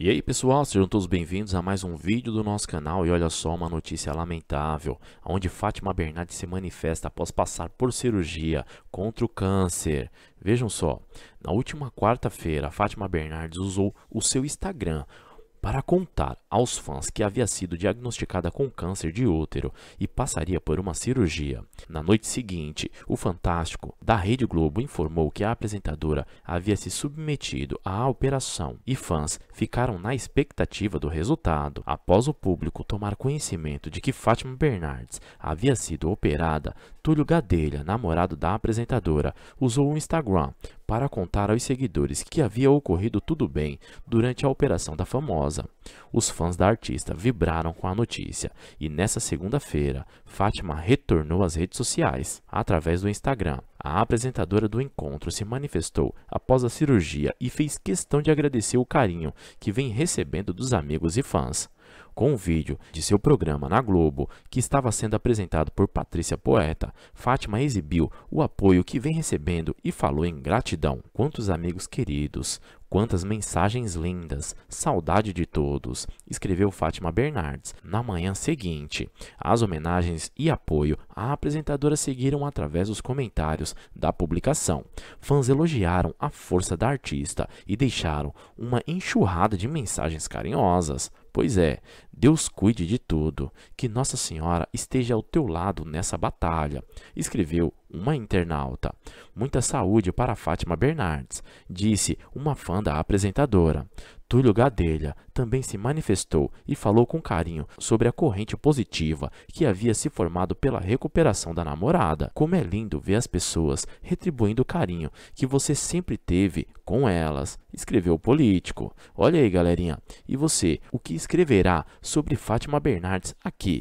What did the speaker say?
E aí pessoal, sejam todos bem-vindos a mais um vídeo do nosso canal e olha só uma notícia lamentável, onde Fátima Bernardes se manifesta após passar por cirurgia contra o câncer. Vejam só, na última quarta-feira, Fátima Bernardes usou o seu Instagram para contar aos fãs que havia sido diagnosticada com câncer de útero e passaria por uma cirurgia. Na noite seguinte, o Fantástico da Rede Globo informou que a apresentadora havia se submetido à operação e fãs ficaram na expectativa do resultado após o público tomar conhecimento de que Fátima Bernardes havia sido operada Túlio Gadelha, namorado da apresentadora, usou o Instagram para contar aos seguidores que havia ocorrido tudo bem durante a operação da famosa. Os fãs da artista vibraram com a notícia e nessa segunda-feira, Fátima retornou às redes sociais através do Instagram. A apresentadora do encontro se manifestou após a cirurgia e fez questão de agradecer o carinho que vem recebendo dos amigos e fãs com o vídeo de seu programa na Globo, que estava sendo apresentado por Patrícia Poeta, Fátima exibiu o apoio que vem recebendo e falou em gratidão. Quantos amigos queridos, quantas mensagens lindas, saudade de todos, escreveu Fátima Bernardes. Na manhã seguinte, as homenagens e apoio à apresentadora seguiram através dos comentários da publicação. Fãs elogiaram a força da artista e deixaram uma enxurrada de mensagens carinhosas. Pois é, Deus cuide de tudo, que Nossa Senhora esteja ao teu lado nessa batalha, escreveu uma internauta. Muita saúde para Fátima Bernardes, disse uma fã da apresentadora. Túlio Gadelha também se manifestou e falou com carinho sobre a corrente positiva que havia se formado pela recuperação da namorada. Como é lindo ver as pessoas retribuindo o carinho que você sempre teve com elas, escreveu o político. Olha aí, galerinha. E você, o que escreverá sobre Fátima Bernardes aqui?